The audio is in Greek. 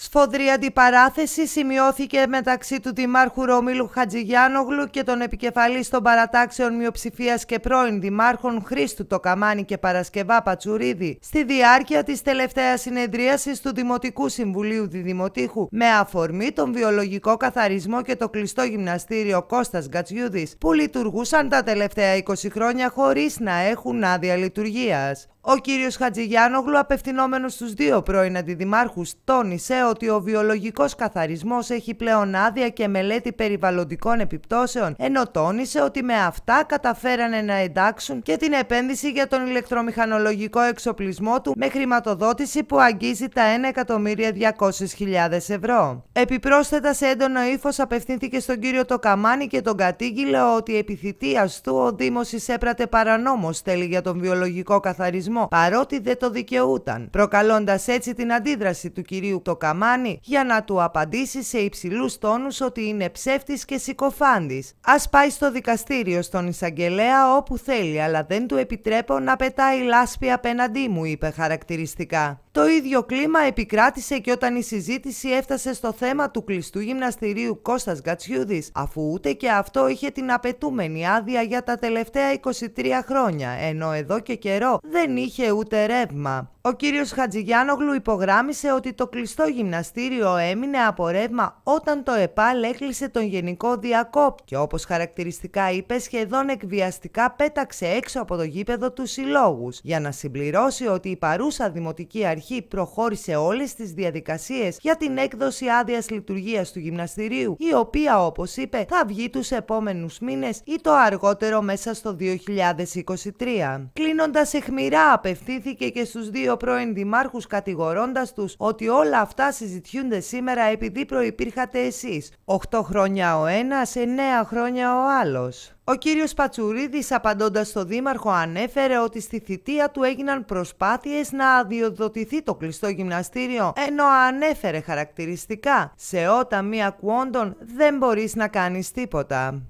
Σφοδρή αντιπαράθεση σημειώθηκε μεταξύ του Δημάρχου Ρωμίλου Χατζηγιάνογλου και των επικεφαλής των παρατάξεων μειοψηφίας και πρώην Δημάρχων Χρήστου Τοκαμάνη και Παρασκευά Πατσουρίδη στη διάρκεια της τελευταίας συνεδρίασης του Δημοτικού Συμβουλίου Διδημοτήχου με αφορμή τον βιολογικό καθαρισμό και το κλειστό γυμναστήριο Κώστας Γκατσιούδης που λειτουργούσαν τα τελευταία 20 χρόνια χωρίς να έχουν άδεια λειτουργίας. Ο κύριος Χατζηγιάνογλου, απευθυνόμενος στους δύο πρώην αντιδημάρχους, τόνισε ότι ο βιολογικός καθαρισμός έχει πλέον άδεια και μελέτη περιβαλλοντικών επιπτώσεων, ενώ τόνισε ότι με αυτά καταφέρανε να εντάξουν και την επένδυση για τον ηλεκτρομηχανολογικό εξοπλισμό του με χρηματοδότηση που αγγίζει τα 1.200.000 ευρώ. Επιπρόσθετα σε έντονο ύφος απευθύνθηκε στον κύριο Τοκαμάνη και τον κατήγηλε ότι επιθυτίας του ο Δήμος εισέπρατε παρανόμως τέλη για τον βιολογικό καθαρισμό παρότι δεν το δικαιούταν, προκαλώντας έτσι την αντίδραση του κυρίου Τοκαμάνη για να του απαντήσει σε υψηλούς τόνους ότι είναι ψεύτης και συκοφάντης. Ας πάει στο δικαστήριο στον εισαγγελέα όπου θέλει, αλλά δεν του επιτρέπω να πετάει λάσπη απέναντί μου, είπε χαρακτηριστικά. Το ίδιο κλίμα επικράτησε και όταν η συζήτηση έφτασε στο θέμα του κλειστού γυμναστηρίου Κώστας Γκατσιούδης, αφού ούτε και αυτό είχε την απαιτούμενη άδεια για τα τελευταία 23 χρόνια, ενώ εδώ και καιρό δεν είχε είχε ούτε ρεύμα. Ο κύριος Χατζηγιάνογλου υπογράμισε ότι το κλειστό γυμναστήριο έμεινε από ρεύμα όταν το ΕΠΑΛ έκλεισε τον Γενικό διακόπ και όπως χαρακτηριστικά είπε σχεδόν εκβιαστικά πέταξε έξω από το γήπεδο τους συλλόγους για να συμπληρώσει ότι η παρούσα Δημοτική Αρχή προχώρησε όλες τις διαδικασίες για την έκδοση άδειας λειτουργίας του γυμναστηρίου η οποία όπως είπε θα βγει τους επόμενους μήνες ή το αργότερο μέσα στο 2023. Κλείνοντας εχμηρά απευθύνθηκε και στους δύο πρώην δημάρχους κατηγορώντας τους ότι όλα αυτά συζητιούνται σήμερα επειδή προϋπήρχατε εσείς. 8 χρόνια ο ένας, 9 χρόνια ο άλλος. Ο κύριος Πατσουρίδης απαντώντας στο Δήμαρχο ανέφερε ότι στη θητεία του έγιναν προσπάθειες να αδειοδοτηθεί το κλειστό γυμναστήριο, ενώ ανέφερε χαρακτηριστικά «Σε ότα μία κουόντων δεν μπορείς να κάνεις τίποτα».